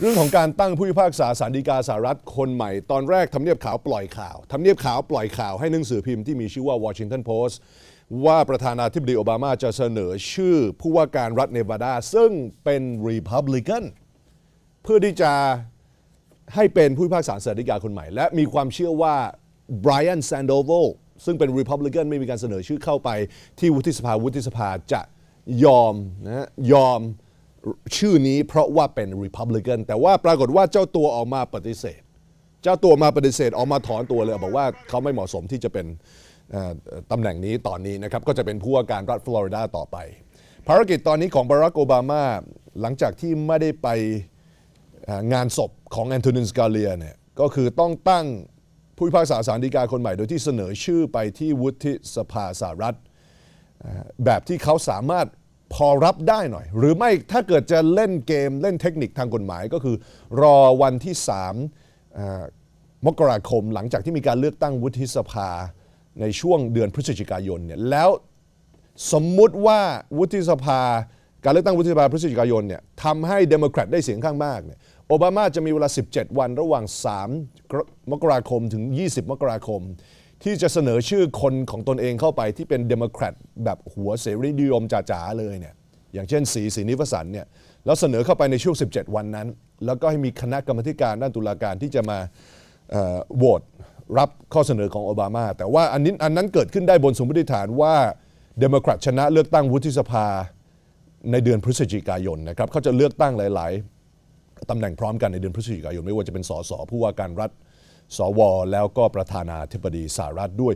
เรื่องของการตั้งผู้พิพากษาสารดีกาสหรัฐคนใหม่ตอนแรกทำเนียบขาวปล่อยข่าวทำเนียบขาวปล่อยข่าว ให้หนังสือพิมพ์ที่มีชื่อว่าวอชิงตันโพสต์ว่าประธานาธิบดีโอบามา จะเสนอชื่อผู้ว่าการรัฐเนวาดา ซึ่งเป็นรีพับลิกันเพื่อที่จะให้เป็นผู้พิพากษาสารดีกาคนใหม่ และมีความเชื่อว่าไบรอันแซนโดโวซึ่งเป็นรีพับลิกันไม่มีการเสนอชื่อเข้าไปที่วุฒิสภาวุฒิสภาจะยอมนะยอมชื่อนี้เพราะว่าเป็น Republican แต่ว่าปรากฏว่าเจ้าตัวออกมาปฏิเสธ เจ้าตัวมาปฏิเสธออกมาถอนตัวเลย บอกว่าเขาไม่เหมาะสมที่จะเป็นตำแหน่งนี้ตอนนี้นะครับ ก็จะเป็นผู้ว่าการรัฐฟลอริดาต่อไป ภารกิจตอนนี้ของบารักโอบามาหลังจากที่ไม่ได้ไปงานศพของแอนโทนินสกาเลียเนี่ย ก็คือต้องตั้งผู้พิพากษาสารดีกาคนใหม่ โดยที่เสนอชื่อไปที่วุฒิสภาสหรัฐแบบที่เขาสามารถพอรับได้หน่อย หรือไม่ ถ้าเกิดจะเล่นเกมเล่นเทคนิคทางกฎหมายก็คือรอวันที่3มกราคมหลังจากที่มีการเลือกตั้งวุฒิสภาในช่วงเดือนพฤศจิกายนเนี่ยแล้ว สมมุติว่าวุฒิสภาการเลือกตั้งวุฒิสภาพฤศจิกายนเนี่ยทำให้เดโมแครตได้เสียงข้างมากเนี่ยโอบามาจะมีเวลา 17 วันระหว่าง 3 มกราคมถึง 20 มกราคมที่จะเสนอชื่อคนของตนเองเข้าไปที่เป็นเดโมแครตแบบหัวเสรีนิยมจ๋าๆ เลยเนี่ยอย่างเช่นสีสีนิวสันเนี่ยแล้วเสนอเข้าไปในช่วง 17 วันนั้น แล้วก็ให้มีคณะกรรมการด้านตุลาการที่จะมาโหวตรับข้อเสนอของโอบามาแต่ว่าอันนี้อันนั้นเกิดขึ้นได้บนสมมติฐานว่าเดโมแครตชนะเลือกตั้งวุฒิสภาในเดือนพฤศจิกายนนะครับเขาจะเลือกตั้งหลายๆตำแหน่งพร้อมกันในเดือนพฤศจิกายนไม่ว่าจะเป็นสสผู้ว่าการรัฐสวแล้วก็ประธานาธิบดีสหรัฐด้วย